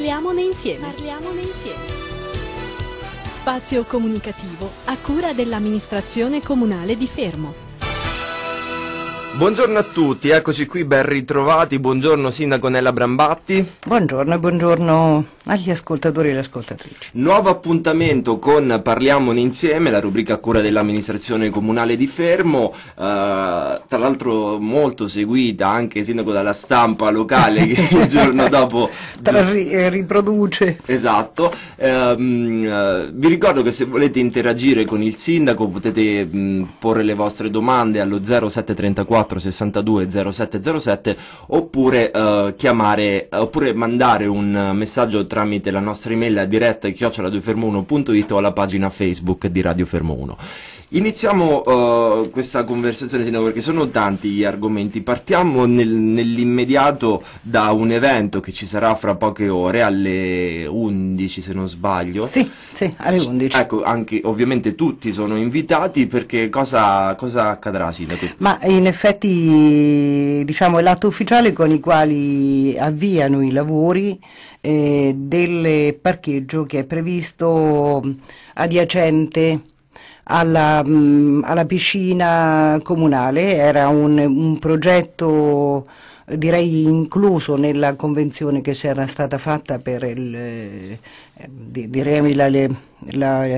Parliamone insieme. Parliamone insieme. Spazio comunicativo a cura dell'amministrazione comunale di Fermo. Buongiorno a tutti, eccoci qui ben ritrovati, buongiorno Sindaco Nella Brambatti. Buongiorno e buongiorno agli ascoltatori e alle ascoltatrici. Nuovo appuntamento con Parliamone insieme, la rubrica cura dell'amministrazione comunale di Fermo, eh, tra l'altro molto seguita anche Sindaco dalla stampa locale che il giorno dopo... Tra, ri, eh, riproduce. Esatto, ehm, eh, vi ricordo che se volete interagire con il Sindaco potete mh, mm, porre le vostre domande allo 0734 62 0707 oppure eh, chiamare oppure mandare un messaggio tramite la nostra email a diretta chiocciola 2fermo1.it o alla pagina Facebook di Radio Fermo 1. Iniziamo uh, questa conversazione, Sindaco, perché sono tanti gli argomenti. Partiamo nel, nell'immediato da un evento che ci sarà fra poche ore, alle 11 se non sbaglio. Sì, sì alle 11. Ecco, anche, ovviamente tutti sono invitati perché cosa, cosa accadrà, Sindaco? Ma in effetti diciamo, è l'atto ufficiale con i quali avviano i lavori eh, del parcheggio che è previsto adiacente alla, mm, alla piscina comunale, era un, un progetto direi incluso nella convenzione che si era stata fatta per il, eh, direi la, la,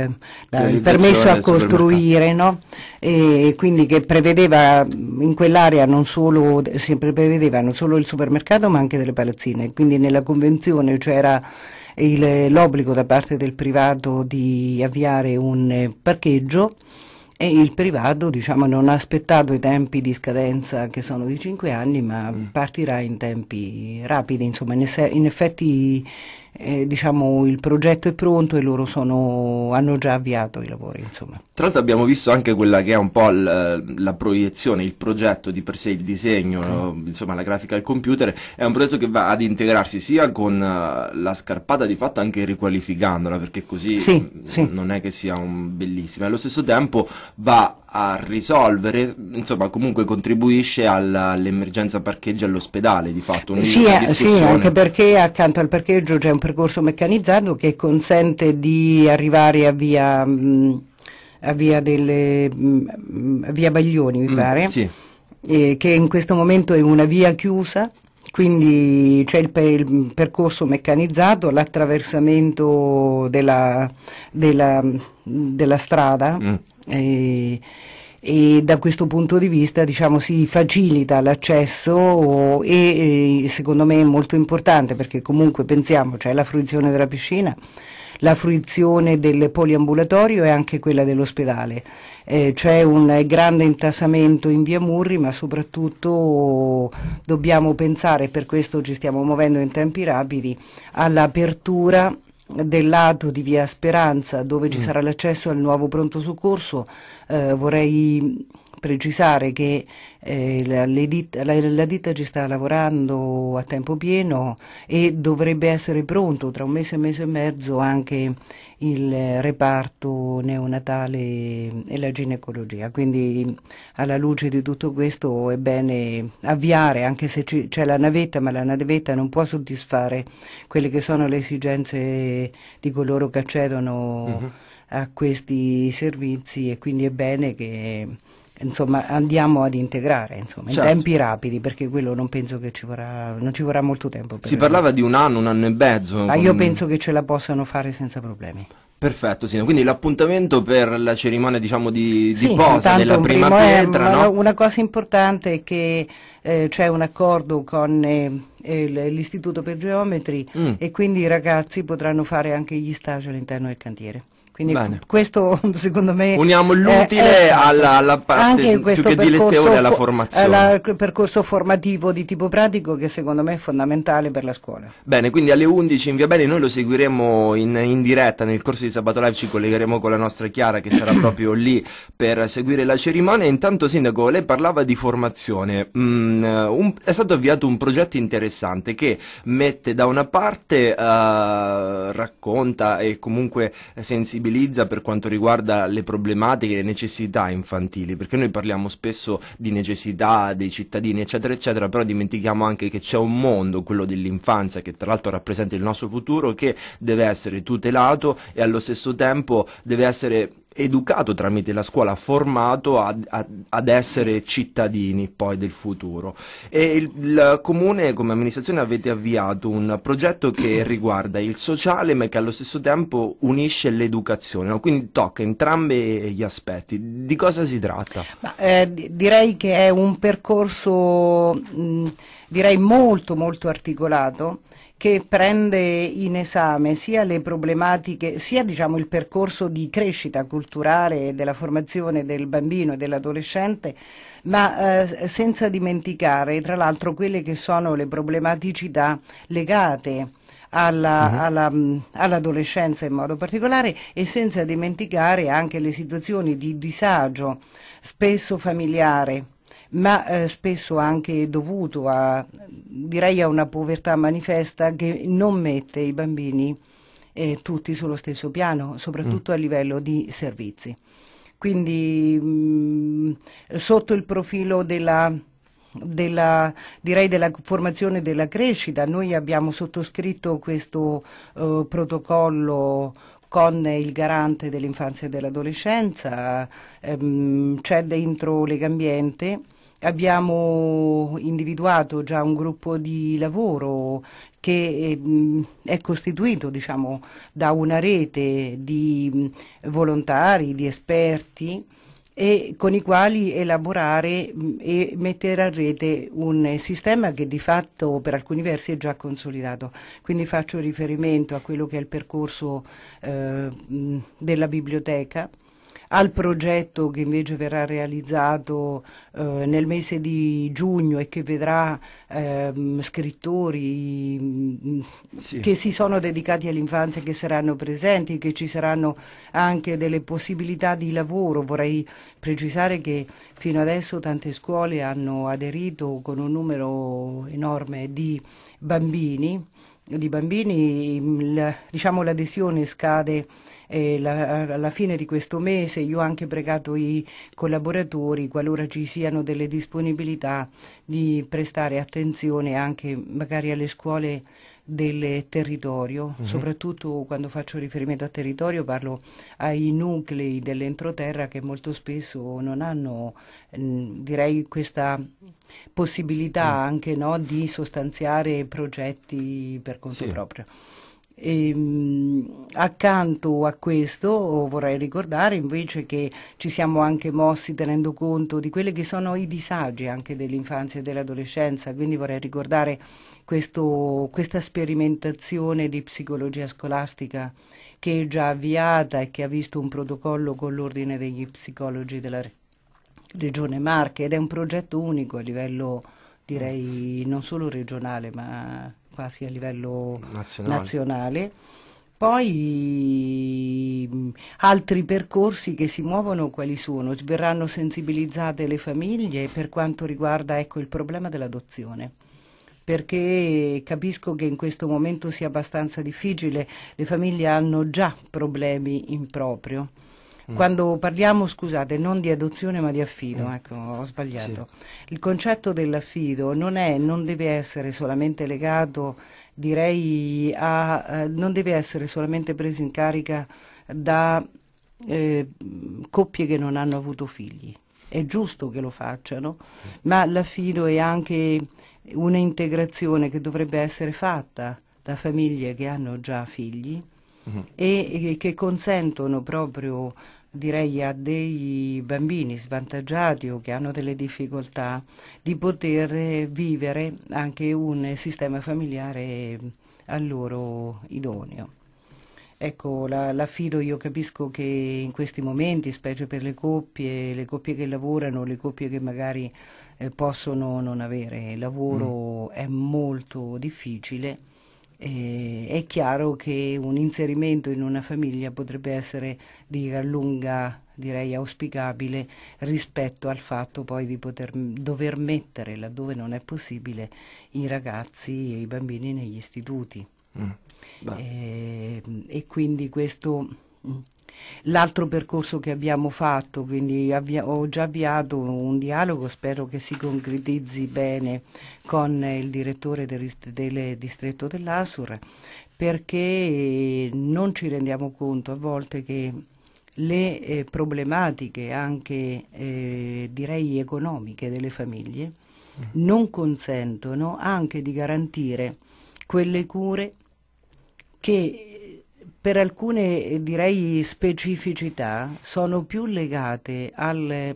la, il permesso a costruire, no? e quindi che prevedeva in quell'area non solo, si prevedeva non solo il supermercato ma anche delle palazzine, quindi nella convenzione c'era cioè eh, l'obbligo da parte del privato di avviare un eh, parcheggio e il privato diciamo, non ha aspettato i tempi di scadenza che sono di 5 anni ma mm. partirà in tempi rapidi, insomma in, effetti eh, diciamo, il progetto è pronto e loro sono, hanno già avviato i lavori. Insomma. Tra l'altro abbiamo visto anche quella che è un po' la, la proiezione, il progetto di per sé, il disegno, sì. no? insomma la grafica al computer, è un progetto che va ad integrarsi sia con eh, la scarpata di fatto anche riqualificandola, perché così sì, sì. non è che sia un bellissimo allo stesso tempo va a risolvere, insomma, comunque contribuisce all'emergenza parcheggi all'ospedale di fatto. Sì, eh, sì, anche perché accanto al parcheggio c'è un percorso meccanizzato che consente di arrivare a via, mh, mm, a via, delle, mh, mm, via Baglioni, mi mm, pare, sì. e che in questo momento è una via chiusa quindi c'è il, pe il, percorso meccanizzato, l'attraversamento della, della, mm, della, strada. Mm. E e da questo punto di vista diciamo, si facilita l'accesso e, secondo me è molto importante perché comunque pensiamo c'è cioè la fruizione della piscina la fruizione del poliambulatorio e anche quella dell'ospedale. Eh, c'è un grande intasamento in via Murri, ma soprattutto dobbiamo pensare, per questo ci stiamo muovendo in tempi rapidi, all'apertura del lato di Via Speranza dove ci mm. sarà l'accesso al nuovo pronto soccorso, eh, vorrei precisare che eh, la, ditta, la, ditta ci sta lavorando a tempo pieno e dovrebbe essere pronto tra un mese e mese e mezzo anche il reparto neonatale e la ginecologia. Quindi alla luce di tutto questo è bene avviare, anche se c'è la navetta, ma la navetta non può soddisfare quelle che sono le esigenze di coloro che accedono. Uh mhm. -huh. a questi servizi e quindi è bene che insomma, andiamo ad integrare insomma, certo. in tempi rapidi perché quello non penso che ci vorrà, ci vorrà molto tempo. si parlava di un anno, un anno e mezzo. Ma io penso che ce la possano fare senza problemi. Perfetto, sì, quindi l'appuntamento per la cerimonia diciamo, di, sì, posa della prima pietra. È, no? Una cosa importante è che eh, c'è un accordo con eh, eh l'Istituto per Geometri mm. e quindi i ragazzi potranno fare anche gli stage all'interno del cantiere. Quindi Bene. questo secondo me... Uniamo l'utile esatto. alla, alla, parte più che dilettevole alla formazione. Al percorso formativo di tipo pratico che secondo me è fondamentale per la scuola. Bene, quindi alle 11 in via Bene noi lo seguiremo in, in diretta nel corso di Sabato Live, ci collegheremo con la nostra Chiara che sarà proprio lì per seguire la cerimonia. Intanto Sindaco, lei parlava di formazione. Mm, un, è stato avviato un progetto interessante che mette da una parte, uh, racconta e comunque sensibilizza sensibilizza per quanto riguarda le problematiche, e le necessità infantili, perché noi parliamo spesso di necessità dei cittadini, eccetera, eccetera, però dimentichiamo anche che c'è un mondo, quello dell'infanzia, che tra l'altro rappresenta il nostro futuro, che deve essere tutelato e allo stesso tempo deve essere educato tramite la scuola, formato a, ad essere cittadini poi del futuro. E il, il, comune come amministrazione avete avviato un progetto che riguarda il sociale ma che allo stesso tempo unisce l'educazione, no? quindi tocca entrambi gli aspetti. Di cosa si tratta? Ma, eh, direi che è un percorso mh, molto molto articolato che prende in esame sia le problematiche, sia diciamo, il percorso di crescita culturale e della formazione del bambino e dell'adolescente, ma eh, senza dimenticare tra l'altro quelle che sono le problematicità legate mhm. mm, all'adolescenza in modo particolare e senza dimenticare anche le situazioni di disagio spesso familiare ma eh, spesso anche dovuto a, direi a una povertà manifesta che non mette i bambini eh, tutti sullo stesso piano, soprattutto mm. a livello di servizi. Quindi mh, mm, sotto il profilo della, della, direi della formazione e della crescita, noi abbiamo sottoscritto questo eh, protocollo con il garante dell'infanzia e dell'adolescenza, ehm, c'è dentro Legambiente Abbiamo individuato già un gruppo di lavoro che ehm, è costituito diciamo, da una rete di volontari, di esperti e con i quali elaborare e mettere a rete un sistema che di fatto per alcuni versi è già consolidato. Quindi faccio riferimento a quello che è il percorso eh, della biblioteca al progetto che invece verrà realizzato eh, nel mese di giugno e che vedrà ehm, scrittori mm, sì. che si sono dedicati all'infanzia che saranno presenti, che ci saranno anche delle possibilità di lavoro. Vorrei precisare che fino adesso tante scuole hanno aderito con un numero enorme di bambini di bambini il, diciamo, l'adesione scade eh, la, alla fine di questo mese io ho anche pregato i collaboratori, qualora ci siano delle disponibilità, di prestare attenzione anche magari alle scuole del territorio, uh-huh. soprattutto quando faccio riferimento a territorio parlo ai nuclei dell'entroterra che molto spesso non hanno mm, direi questa possibilità mm. anche no, di sostanziare progetti per conto sì. proprio. E, ehm, accanto a questo vorrei ricordare invece che ci siamo anche mossi tenendo conto di quelli che sono i disagi anche dell'infanzia e dell'adolescenza, quindi vorrei ricordare questo, questa sperimentazione di psicologia scolastica che è già avviata e che ha visto un protocollo con l'Ordine degli Psicologi della Regione Marche ed è un progetto unico a livello direi non solo regionale ma quasi a livello nazionale. nazionale. Poi altri percorsi che si muovono quali sono? Verranno sensibilizzate le famiglie per quanto riguarda ecco, il problema dell'adozione perché capisco che in questo momento sia abbastanza difficile, le famiglie hanno già problemi in proprio Mm. Quando parliamo, scusate, non di adozione ma di affido, mm. ecco, ho sbagliato. Sì. Il concetto dell'affido non, è, non deve essere solamente legato, direi, a, eh, non deve essere solamente preso in carica da eh, coppie che non hanno avuto figli. È giusto che lo facciano, mm. ma l'affido è anche un'integrazione che dovrebbe essere fatta da famiglie che hanno già figli mm-hmm. e, e che consentono proprio direi a dei bambini svantaggiati o che hanno delle difficoltà di poter vivere anche un sistema familiare a loro idoneo. Ecco, l'affido la io capisco che in questi momenti, specie per le coppie, le coppie che lavorano, le coppie che magari eh, possono non avere lavoro, mm. è molto difficile eh, è chiaro che un inserimento in una famiglia potrebbe essere di gran lunga direi auspicabile rispetto al fatto poi di poter dover mettere laddove non è possibile i ragazzi e i bambini negli istituti mm. e, ehm, e, quindi questo mm, L'altro percorso che abbiamo fatto, quindi avvia, ho già avviato un dialogo, spero che si concretizzi bene con il direttore del, del distretto dell'Asur, perché non ci rendiamo conto a volte che le eh, problematiche anche eh, direi economiche delle famiglie mm. non consentono anche di garantire quelle cure che per alcune eh, direi, specificità sono più legate al,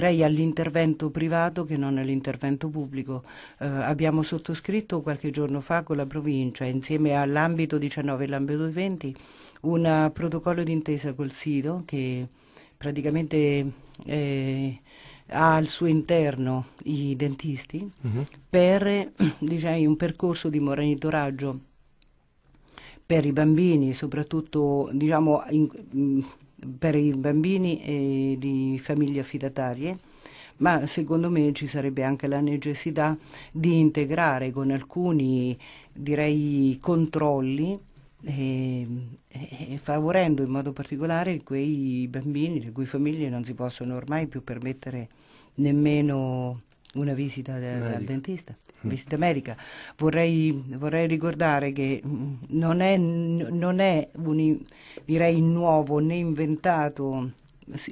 all'intervento privato che non all'intervento pubblico. Eh, abbiamo sottoscritto qualche giorno fa con la provincia, insieme all'ambito 19 e l'ambito 20, un protocollo d'intesa col SIDO che praticamente eh, ha al suo interno i dentisti mm -hmm. per diciamo, un percorso di monitoraggio per i bambini, soprattutto diciamo, in, mm, per i bambini eh, di famiglie affidatarie, ma secondo me ci sarebbe anche la necessità di integrare con alcuni direi, controlli eh, eh, favorendo in modo particolare quei bambini le cui famiglie non si possono ormai più permettere nemmeno una visita da, al dentista, visita medica. Vorrei, vorrei ricordare che mm, non è, non è un, direi nuovo né inventato,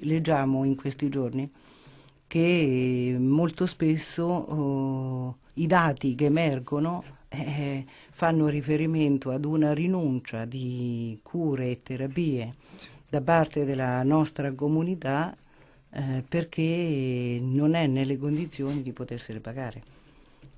leggiamo in questi giorni, che molto spesso oh, i dati che emergono eh, fanno riferimento ad una rinuncia di cure e terapie sì. da parte della nostra comunità eh, perché non è nelle condizioni di potersele pagare.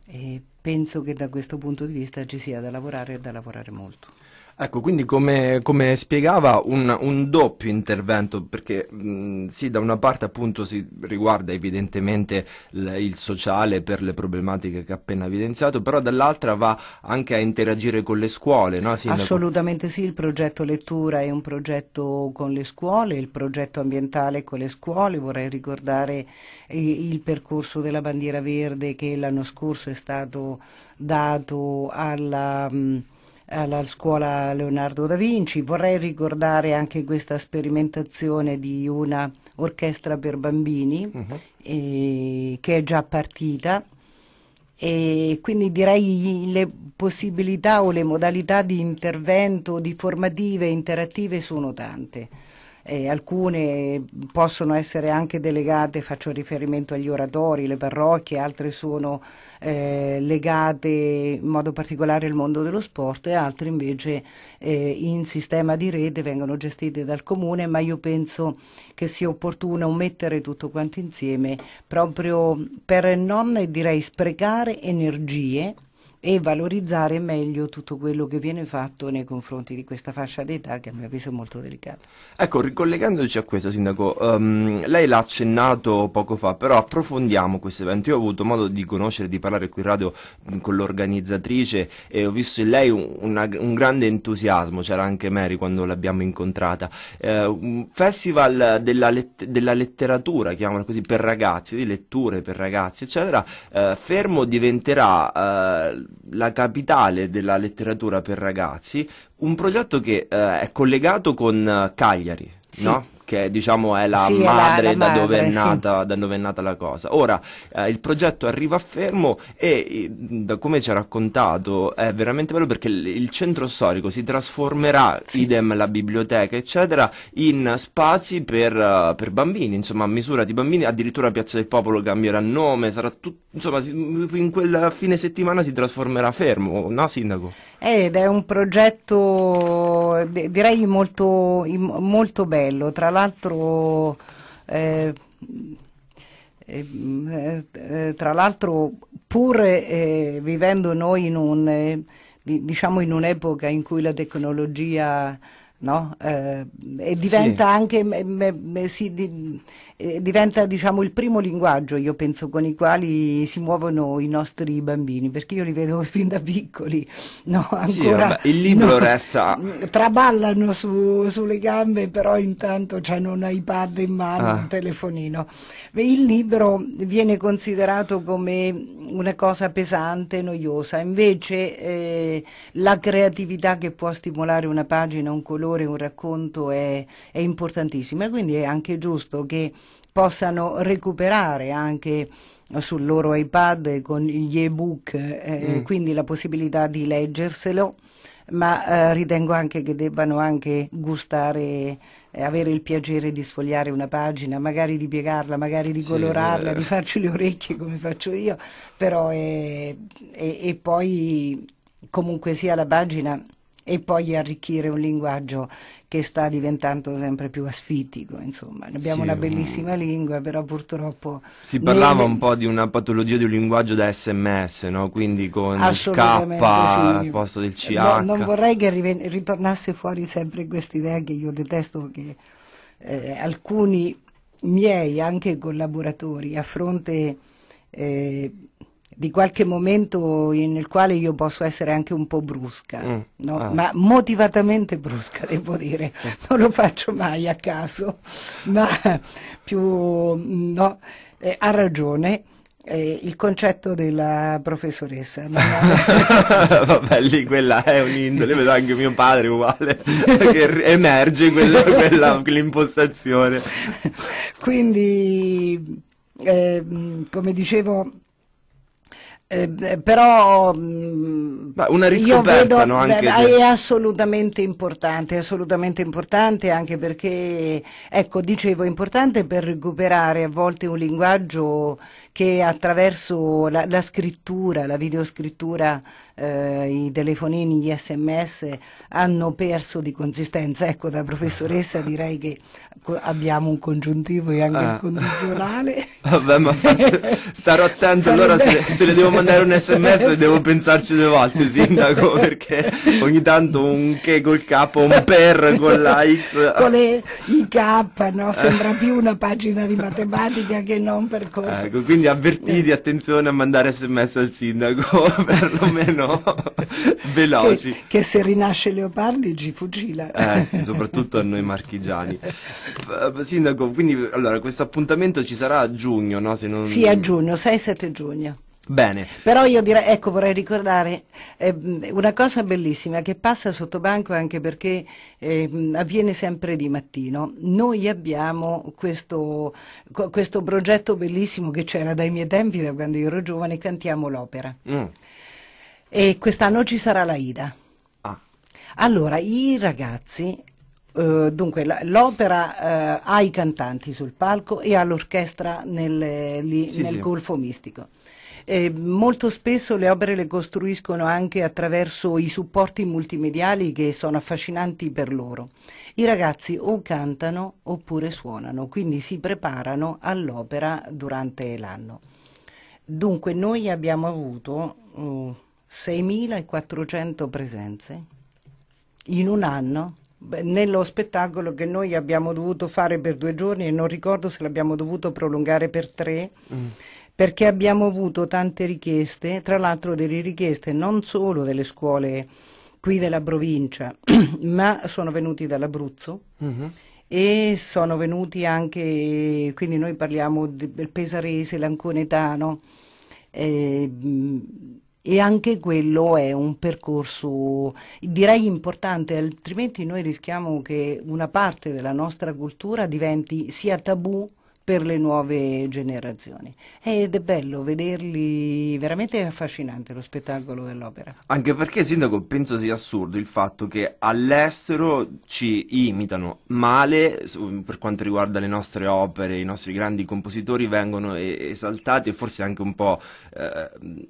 E penso che da questo punto di vista ci sia da lavorare e da lavorare molto. Ecco, quindi come, come spiegava un, un, doppio intervento, perché mh, mm, sì, da una parte appunto si riguarda evidentemente l, il sociale per le problematiche che ha appena evidenziato, però dall'altra va anche a interagire con le scuole, no? Assolutamente sì, il progetto lettura è un progetto con le scuole, il progetto ambientale con le scuole, vorrei ricordare il, il percorso della bandiera verde che l'anno scorso è stato dato alla... Mh, mm, alla scuola Leonardo da Vinci. Vorrei ricordare anche questa sperimentazione di una orchestra per bambini uh-huh. eh, che è già partita e quindi direi le possibilità o le modalità di intervento, di formative interattive sono tante eh, alcune possono essere anche delegate, faccio riferimento agli oratori, le parrocchie, altre sono eh, legate in modo particolare al mondo dello sport e altre invece eh, in sistema di rete vengono gestite dal comune, ma io penso che sia opportuno mettere tutto quanto insieme proprio per non direi sprecare energie e valorizzare meglio tutto quello che viene fatto nei confronti di questa fascia d'età che a mio avviso è molto delicata. Ecco, ricollegandoci a questo, Sindaco, um, lei l'ha accennato poco fa, però approfondiamo questo evento. Io ho avuto modo di conoscere, di parlare qui in radio con l'organizzatrice e ho visto in lei una, un grande entusiasmo, c'era anche Mary quando l'abbiamo incontrata. Uh, festival della, let, della, letteratura, chiamola così, per ragazzi, di letture per ragazzi, eccetera, uh, fermo diventerà... Uh, la capitale della letteratura per ragazzi, un progetto che eh, è collegato con eh, Cagliari, sì. no? che diciamo è la sì, madre, è la, la madre da, dove è nata, sì. da, dove è nata, la cosa. Ora eh, il progetto arriva a fermo e da come ci ha raccontato è veramente bello perché il, il centro storico si trasformerà, sì. idem la biblioteca eccetera, in spazi per, eh, per, bambini, insomma a misura di bambini, addirittura Piazza del Popolo cambierà nome, sarà tutto, insomma in quel fine settimana si trasformerà fermo, no Sindaco? Ed è un progetto direi molto, molto bello, tra l'altro eh, eh, eh pur eh, vivendo noi in un eh, diciamo in un'epoca in cui la tecnologia no, eh, diventa sì. anche me, me, me, si, di, eh, diventa diciamo, il primo linguaggio, io penso, con i quali si muovono i nostri bambini, perché io li vedo fin da piccoli. No, ancora, sì, il libro no, resta... Traballano su, sulle gambe, però intanto hanno un iPad in mano, ah. un telefonino. Il libro viene considerato come una cosa pesante, noiosa, invece eh, la creatività che può stimolare una pagina, un colore, un racconto è, è importantissima, quindi è anche giusto che possano recuperare anche sul loro iPad con gli ebook, eh, mm. quindi la possibilità di leggerselo, ma eh, ritengo anche che debbano anche gustare eh, avere il piacere di sfogliare una pagina, magari di piegarla, magari di colorarla, sì, eh. di farci le orecchie come faccio io, però e, e poi comunque sia la pagina e poi arricchire un linguaggio che sta diventando sempre più asfittico. Insomma. Abbiamo sì, una mm. bellissima lingua, però purtroppo... Si parlava nel... un po' di una patologia di un linguaggio da sms, no? quindi con K sì. al posto del CH. No, non vorrei che ritornasse fuori sempre questa idea che io detesto, che eh, alcuni miei anche collaboratori a fronte eh, di qualche momento nel quale io posso essere anche un po' brusca, mm, no? ah. ma motivatamente brusca devo dire, eh. non lo faccio mai a caso, ma più no, eh, ha ragione. Eh, il concetto della professoressa. Ha... Vabbè, lì quella è un'indole, vedo anche mio padre uguale, che emerge quella, quella, quell'impostazione. Quindi, eh, come dicevo, eh, eh, però mm, Ma una riscoperta vedo, no, anche è assolutamente importante, assolutamente importante anche perché, ecco, dicevo, importante per recuperare a volte un linguaggio che attraverso la, la scrittura, la videoscrittura eh, i telefonini, gli sms hanno perso di consistenza. Ecco, da professoressa direi che abbiamo un congiuntivo e anche ah. il condizionale. Vabbè, ma starò attento, allora se, se, le devo mandare un sms devo pensarci due volte, sindaco, perché ogni tanto un che col capo, un per con la X. Con le, i K, no? Sembra più una pagina di matematica che non percorso. Ecco, quindi avvertiti, eh. attenzione a mandare sms al sindaco, perlomeno meno veloci. Che, che, se rinasce Leopardi ci fucila. Eh sì, soprattutto a noi marchigiani. Sindaco, quindi allora questo appuntamento ci sarà a giugno, no? Non... Sì, a giugno, 6-7 giugno. Bene. Però io direi, ecco, vorrei ricordare eh, una cosa bellissima che passa sotto banco anche perché eh, avviene sempre di mattino. Noi abbiamo questo, questo progetto bellissimo che c'era dai miei tempi, da quando io ero giovane, Cantiamo l'opera. Mm. E quest'anno ci sarà la Ida. Ah. Allora, i ragazzi, eh, dunque l'opera eh, ha i cantanti sul palco e ha l'orchestra nel, lì, sì, nel sì. Golfo Mistico. Eh, molto spesso le opere le costruiscono anche attraverso i supporti multimediali che sono affascinanti per loro. I ragazzi o cantano oppure suonano, quindi si preparano all'opera durante l'anno. Dunque noi abbiamo avuto uh, 6.400 presenze in un anno nello spettacolo che noi abbiamo dovuto fare per due giorni e non ricordo se l'abbiamo dovuto prolungare per tre mm. perché abbiamo avuto tante richieste tra l'altro delle richieste non solo delle scuole qui della provincia ma sono venuti dall'Abruzzo mm -hmm. e sono venuti anche quindi noi parliamo del Pesarese, l'Anconetano eh, e anche quello è un percorso direi importante, altrimenti noi rischiamo che una parte della nostra cultura diventi sia tabù per le nuove generazioni. Ed è bello vederli, veramente è affascinante lo spettacolo dell'opera. Anche perché, Sindaco, penso sia assurdo il fatto che all'estero ci imitano male per quanto riguarda le nostre opere, i nostri grandi compositori vengono esaltati e forse anche un po'... Eh,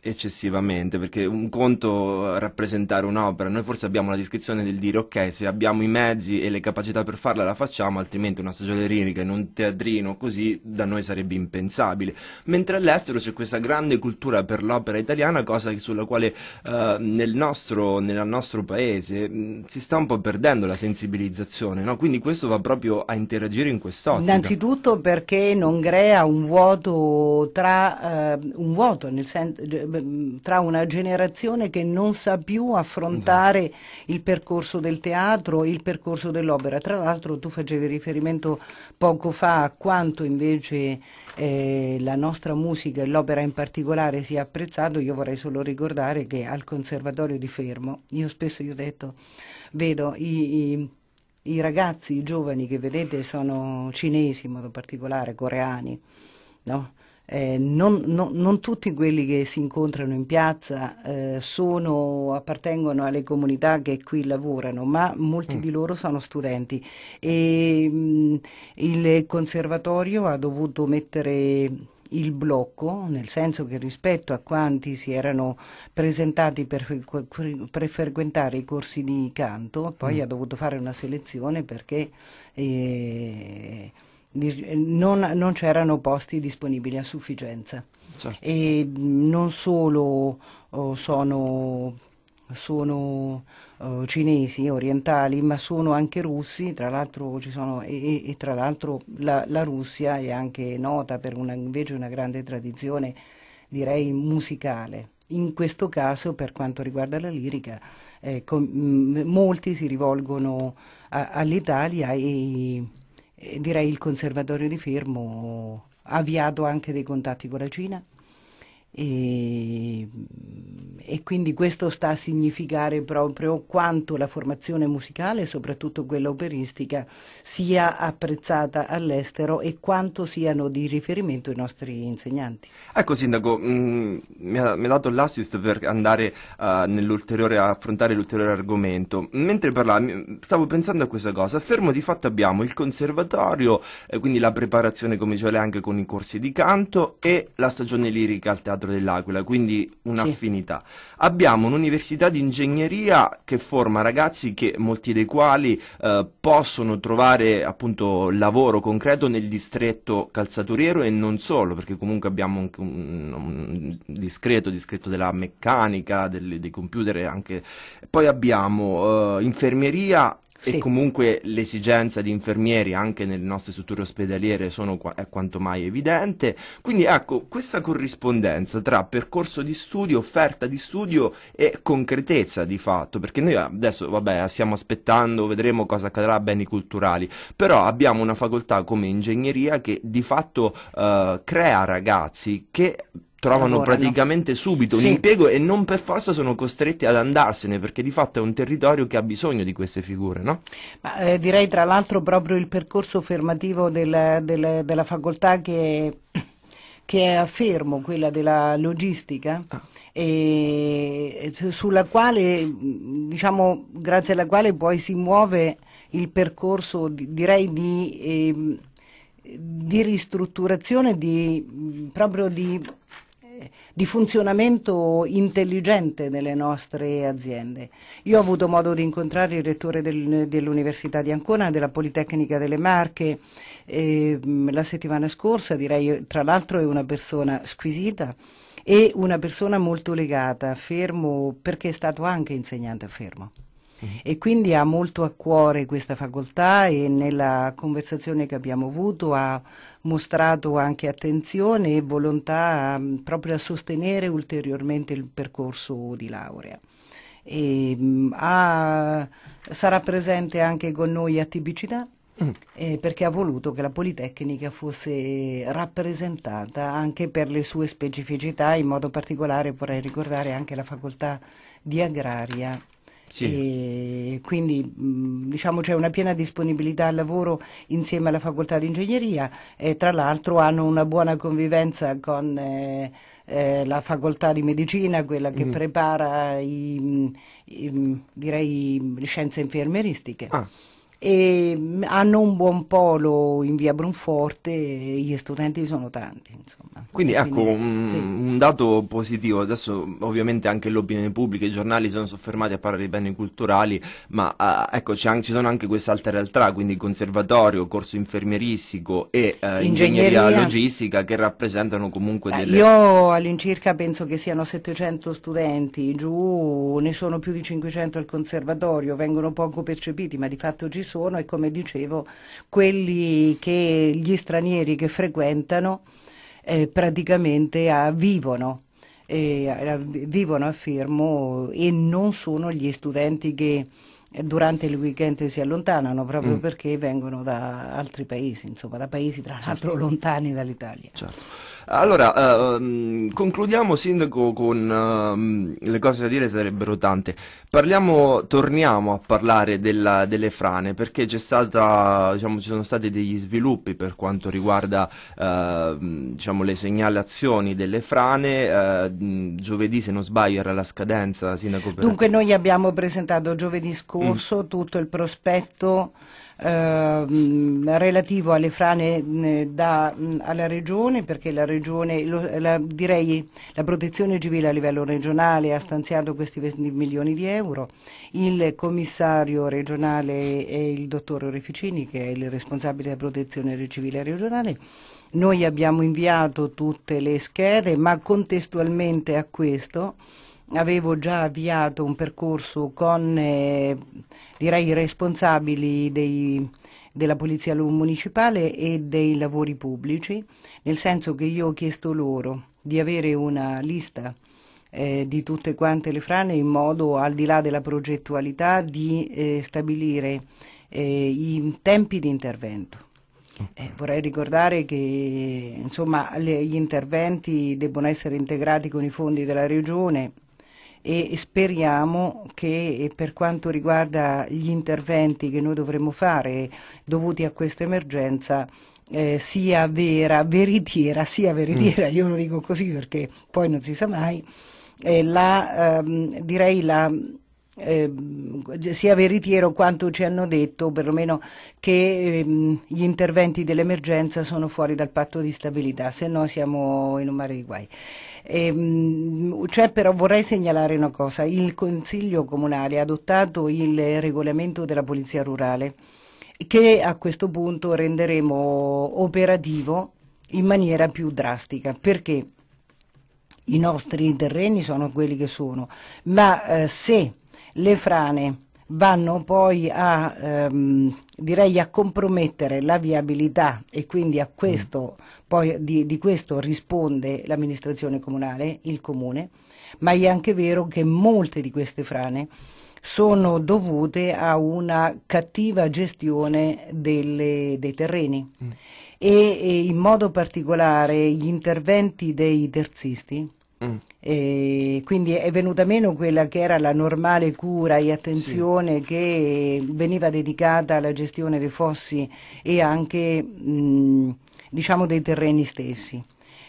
eccessivamente, perché un conto rappresentare un'opera, noi forse abbiamo la descrizione del dire ok, se abbiamo i mezzi e le capacità per farla la facciamo, altrimenti una stagione lirica in un teatrino così da noi sarebbe impensabile, mentre all'estero c'è questa grande cultura per l'opera italiana, cosa sulla quale eh, nel, nostro, nel, nostro, paese mh, mm, si sta un po' perdendo la sensibilizzazione, no? quindi questo va proprio a interagire in quest'ottica. Innanzitutto perché non crea un vuoto tra eh, un vuoto nel senso tra una generazione che non sa più affrontare esatto. il percorso del teatro, il percorso dell'opera. Tra l'altro tu facevi riferimento poco fa a quanto invece eh, la nostra musica e l'opera in particolare sia apprezzato, io vorrei solo ricordare che al Conservatorio di Fermo, io spesso io ho detto, vedo i, i i ragazzi, i giovani che vedete sono cinesi in modo particolare, coreani, no? eh, non, no, non, tutti quelli che si incontrano in piazza eh, sono, appartengono alle comunità che qui lavorano, ma molti mm. di loro sono studenti. E, mh, mm, il conservatorio ha dovuto mettere il blocco, nel senso che rispetto a quanti si erano presentati per, per frequentare i corsi di canto, poi mm. ha dovuto fare una selezione perché eh, non, non c'erano posti disponibili a sufficienza. Certo. E non solo oh, sono, sono oh, cinesi, orientali, ma sono anche russi, tra l'altro e, e, tra l'altro la, la, Russia è anche nota per una, invece una grande tradizione, direi, musicale. In questo caso, per quanto riguarda la lirica, eh, ecco, con, molti si rivolgono all'Italia e eh, direi il conservatorio di Fermo ha avviato anche dei contatti con la Cina e, e, quindi questo sta a significare proprio quanto la formazione musicale, soprattutto quella operistica, sia apprezzata all'estero e quanto siano di riferimento i nostri insegnanti. Ecco Sindaco, mh, mm, mi, ha, dato l'assist per andare uh, eh, a affrontare l'ulteriore argomento. Mentre parlavo stavo pensando a questa cosa, fermo di fatto abbiamo il conservatorio, eh, quindi la preparazione come diceva lei, anche con i corsi di canto e la stagione lirica al teatro Teatro dell'Aquila, quindi un'affinità. Sì. Abbiamo un'università di ingegneria che forma ragazzi che molti dei quali eh, possono trovare appunto lavoro concreto nel distretto calzaturiero e non solo, perché comunque abbiamo un, un, un discreto, distretto della meccanica, del, dei computer anche. Poi abbiamo eh, infermieria sì. E comunque l'esigenza di infermieri anche nelle nostre strutture ospedaliere qua- è quanto mai evidente. Quindi ecco, questa corrispondenza tra percorso di studio, offerta di studio e concretezza di fatto, perché noi adesso, vabbè, stiamo aspettando, vedremo cosa accadrà a beni culturali, però abbiamo una facoltà come ingegneria che di fatto eh, crea ragazzi che trovano lavorano. praticamente subito sì. un impiego e non per forza sono costretti ad andarsene perché di fatto è un territorio che ha bisogno di queste figure, no? Ma, eh, direi tra l'altro proprio il percorso fermativo del, del, della facoltà che è, che è a Fermo, quella della logistica. Ah sulla quale, diciamo, grazie alla quale poi si muove il percorso, direi, di, eh, di ristrutturazione, di, proprio di di funzionamento intelligente delle nostre aziende. Io ho avuto modo di incontrare il rettore del, dell'Università di Ancona, della Politecnica delle Marche, eh, la settimana scorsa, direi tra l'altro è una persona squisita e una persona molto legata, a fermo, perché è stato anche insegnante a fermo. E quindi ha molto a cuore questa facoltà e nella conversazione che abbiamo avuto ha mostrato anche attenzione e volontà mm, proprio a sostenere ulteriormente il percorso di laurea. E, mm, a, sarà presente anche con noi a Tibicità mm. Eh, perché ha voluto che la Politecnica fosse rappresentata anche per le sue specificità, in modo particolare vorrei ricordare anche la facoltà di agraria sì. quindi diciamo, c'è una piena disponibilità al lavoro insieme alla facoltà di ingegneria e tra l'altro hanno una buona convivenza con eh, eh, la facoltà di medicina, quella che mm. prepara i, i, direi, le scienze infermieristiche. Ah e hanno un buon polo in via Brunforte e gli studenti sono tanti. Insomma. Quindi ecco un, sì. un, dato positivo, adesso ovviamente anche l'opinione pubblica, i giornali sono soffermati a parlare di beni culturali, ma uh, ecco anche, ci sono anche queste altre realtà, quindi conservatorio, corso infermieristico e uh, ingegneria, ingegneria logistica che rappresentano comunque delle... Io all'incirca penso che siano 700 studenti, giù ne sono più di 500 al conservatorio, vengono poco percepiti ma di fatto ci sono sono e come dicevo quelli che gli stranieri che frequentano eh, praticamente ah, vivono. Eh, ah, vivono a Fermo e non sono gli studenti che durante il weekend si allontanano proprio mm. perché vengono da altri paesi, insomma da paesi tra l'altro certo. lontani dall'Italia. Certo. Allora, uh, concludiamo Sindaco con uh, le cose da dire sarebbero tante. Parliamo, torniamo a parlare della, delle frane perché stata, diciamo, ci sono stati degli sviluppi per quanto riguarda uh, diciamo, le segnalazioni delle frane. giovedì, se non sbaglio, era la scadenza, Sindaco. Per... Dunque noi abbiamo presentato giovedì scorso mm. tutto il prospetto Ehm, relativo alle frane da, alla regione perché la regione, lo, la, direi la protezione civile a livello regionale ha stanziato questi 20 milioni di euro, il commissario regionale è il dottor Oreficini che è il responsabile della protezione civile regionale. Noi abbiamo inviato tutte le schede ma contestualmente a questo avevo già avviato un percorso con eh, direi, i responsabili dei, della Polizia Municipale e dei lavori pubblici, nel senso che io ho chiesto loro di avere una lista eh, di tutte quante le frane in modo, al di là della progettualità, di eh, stabilire eh, i tempi di intervento. Eh, vorrei ricordare che insomma, le, gli interventi debbono essere integrati con i fondi della Regione, e speriamo che eh, per quanto riguarda gli interventi che noi dovremo fare dovuti a questa emergenza eh, sia vera, veritiera, sia veritiera, mm. io lo dico così perché poi non si sa mai, eh, la, ehm, direi la eh, sia veritiero quanto ci hanno detto, perlomeno che ehm, gli interventi dell'emergenza sono fuori dal patto di stabilità, se no siamo in un mare di guai. Ehm, cioè, però vorrei segnalare una cosa, il Consiglio Comunale ha adottato il regolamento della Polizia Rurale che a questo punto renderemo operativo in maniera più drastica, perché i nostri terreni sono quelli che sono, ma eh, se le frane vanno poi a, ehm, direi a compromettere la viabilità e quindi a mm. questo, mm. poi di, di questo risponde l'amministrazione comunale, il comune, ma è anche vero che molte di queste frane sono dovute a una cattiva gestione delle, dei terreni mm. e, e in modo particolare gli interventi dei terzisti Mm. E quindi è venuta meno quella che era la normale cura e attenzione sì. che veniva dedicata alla gestione dei fossi e anche mh, mm, diciamo dei terreni stessi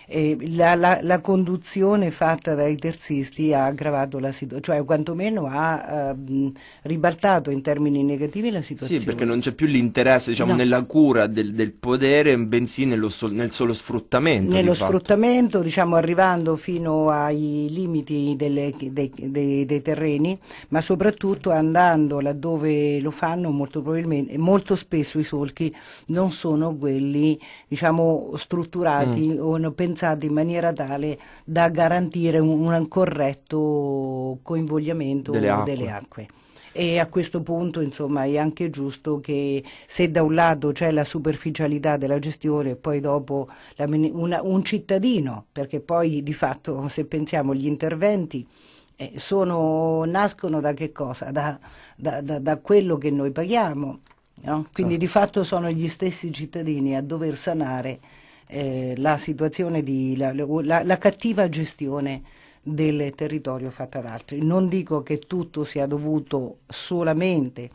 eh, la, la, la, conduzione fatta dai terzisti ha aggravato la situazione, cioè quantomeno ha ehm, ribaltato in termini negativi la situazione. Sì, perché non c'è più l'interesse diciamo, no. nella cura del, del, potere, bensì nello sol, nel solo sfruttamento. Nello di sfruttamento, diciamo, arrivando fino ai limiti delle, dei, dei, dei terreni, ma soprattutto andando laddove lo fanno molto probabilmente, molto spesso i solchi non sono quelli diciamo, strutturati mm. o pensati influenzate in maniera tale da garantire un, un corretto coinvolgimento delle acque. Delle acque e a questo punto insomma, è anche giusto che se da un lato c'è la superficialità della gestione e poi dopo la, una, un cittadino, perché poi di fatto se pensiamo agli interventi eh, sono, nascono da che cosa? Da, da, da, da quello che noi paghiamo. No? Quindi certo. di fatto sono gli stessi cittadini a dover sanare eh, la situazione di la, la, la cattiva gestione del territorio fatta da altri. Non dico che tutto sia dovuto solamente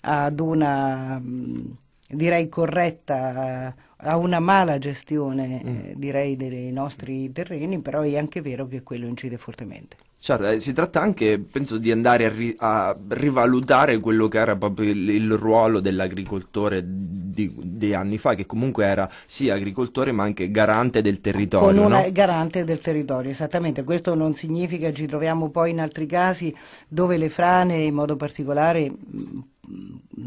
ad una direi corretta a una mala gestione mm. Eh, direi dei nostri terreni, però è anche vero che quello incide fortemente. Cioè, si tratta anche, penso, di andare a, ri- a, rivalutare quello che era proprio il, il ruolo dell'agricoltore di, di, anni fa, che comunque era sia agricoltore ma anche garante del territorio. Con una, no? Garante del territorio, esattamente. Questo non significa, ci troviamo poi in altri casi dove le frane, in modo particolare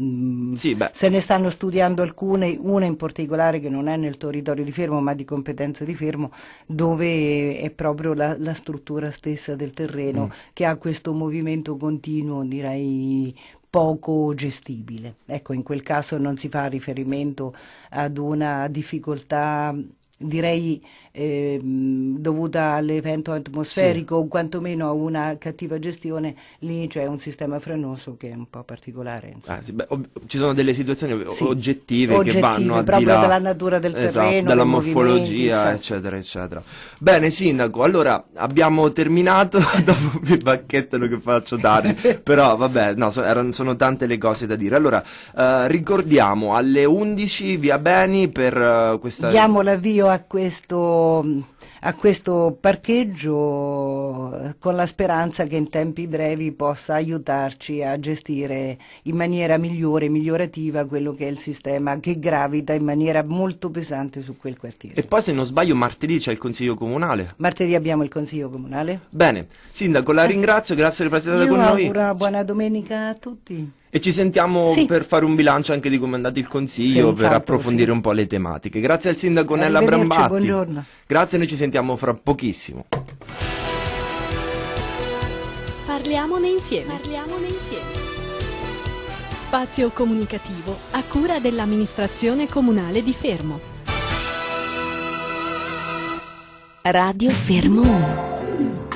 mh, mm, sì, se ne stanno studiando alcune, una in particolare che non è nel territorio di Fermo ma di competenza di Fermo, dove è proprio la, la struttura stessa del terreno mm. che ha questo movimento continuo, direi poco gestibile. Ecco, in quel caso non si fa riferimento ad una difficoltà direi eh, dovuta all'evento atmosferico sì. o quantomeno a una cattiva gestione, lì c'è un sistema frenoso che è un po' particolare. Ah, sì, beh, ci sono delle situazioni sì. oggettive, oggettive, che vanno al di là dalla natura del esatto, terreno, dalla morfologia, eccetera, eccetera. Bene, sindaco, allora abbiamo terminato dopo il bacchettano che faccio dare, però vabbè, no, so, erano, sono tante le cose da dire. Allora, eh, ricordiamo alle 11 via Beni per eh, questa Diamo l'avvio a questo, a questo parcheggio con la speranza che in tempi brevi possa aiutarci a gestire in maniera migliore, migliorativa quello che è il sistema che gravita in maniera molto pesante su quel quartiere. E poi se non sbaglio martedì c'è il Consiglio Comunale. Martedì abbiamo il Consiglio Comunale. Bene, Sindaco la eh. ringrazio, grazie per essere stata con noi. Una buona domenica a tutti. E ci sentiamo sì. per fare un bilancio anche di come è andato il Consiglio, Senz'altro, per approfondire sì. un po' le tematiche. Grazie al Sindaco Nella Brambatti. Buongiorno. Grazie, noi ci sentiamo fra pochissimo. Parliamone insieme. Parliamone insieme. Spazio comunicativo a cura dell'amministrazione comunale di Fermo. Radio Fermo 1.